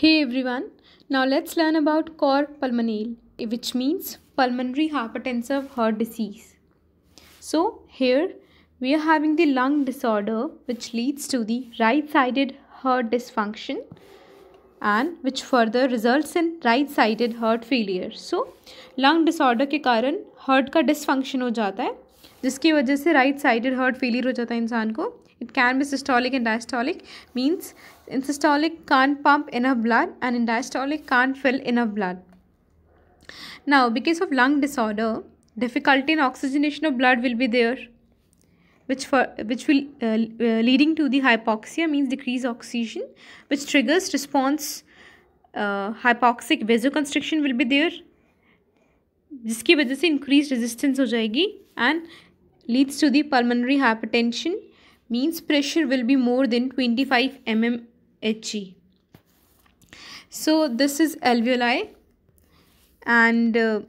Hey everyone, now let's learn about cor pulmonale, which means pulmonary hypertensive heart disease. So here we are having the lung disorder which leads to the right-sided heart dysfunction and which further results in right-sided heart failure. So lung disorder के कारण heart का dysfunction हो जाता है जिसकी वजह से right sided hurt failure हो जाता है इंसान को it can be systolic and diastolic means in systolic can pump in a blood and in diastolic can fill in a blood now because of lung disorder difficulty in oxygenation of blood will be there which for which will leading to the hypoxia means decrease oxygen which triggers response hypoxic vasoconstriction will be there जिसकी वजह से increase resistance हो जाएगी and leads to the pulmonary hypertension means pressure will be more than 25 mmHg. So this is alveoli and uh,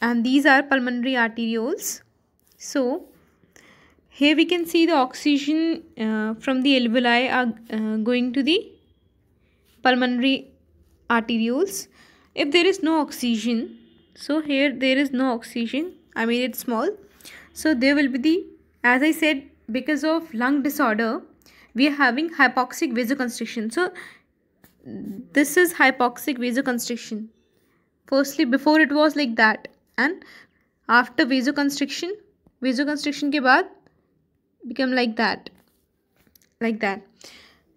and these are pulmonary arterioles. So here we can see the oxygen uh, from the alveoli are uh, going to the pulmonary arterioles. If there is no oxygen, so here there is no oxygen, I made it small so there will be the, as I said, because of lung disorder, we are having hypoxic vasoconstriction. So this is hypoxic vasoconstriction. Firstly, before it was like that. And after vasoconstriction, vasoconstriction ke baad, become like that. Like that.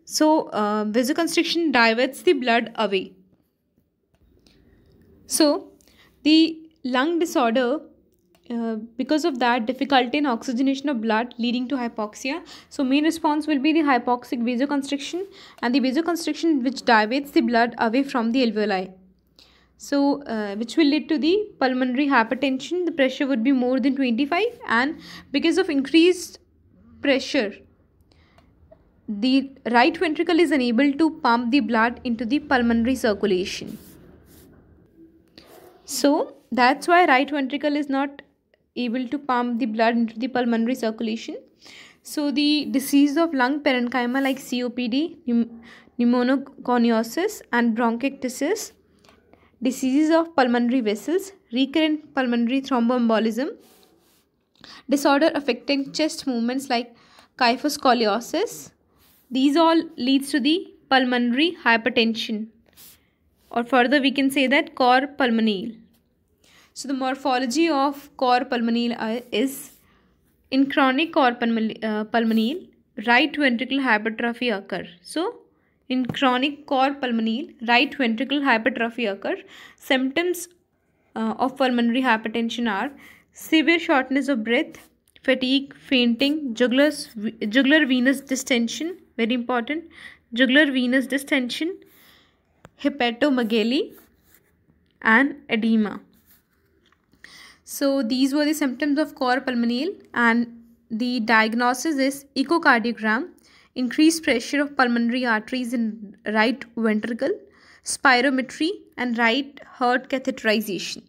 So uh, vasoconstriction diverts the blood away. So the lung disorder uh, because of that difficulty in oxygenation of blood leading to hypoxia so main response will be the hypoxic vasoconstriction and the vasoconstriction which dilates the blood away from the alveoli so uh, which will lead to the pulmonary hypertension the pressure would be more than 25 and because of increased pressure the right ventricle is unable to pump the blood into the pulmonary circulation so that's why right ventricle is not able to pump the blood into the pulmonary circulation. So the disease of lung parenchyma like COPD, pneumoconiosis and bronchic diseases of pulmonary vessels, recurrent pulmonary thromboembolism, disorder affecting chest movements like kyphoscoliosis, these all leads to the pulmonary hypertension or further we can say that cor pulmonale. So the morphology of core pulmonale uh, is in chronic core uh, pulmonale, right ventricular hypertrophy occur. So in chronic core pulmonale, right ventricular hypertrophy occur. Symptoms uh, of pulmonary hypertension are severe shortness of breath, fatigue, fainting, jugular, jugular venous distension, very important, jugular venous distension, hepatomegaly and edema. So these were the symptoms of core pulmonale and the diagnosis is echocardiogram, increased pressure of pulmonary arteries in right ventricle, spirometry and right heart catheterization.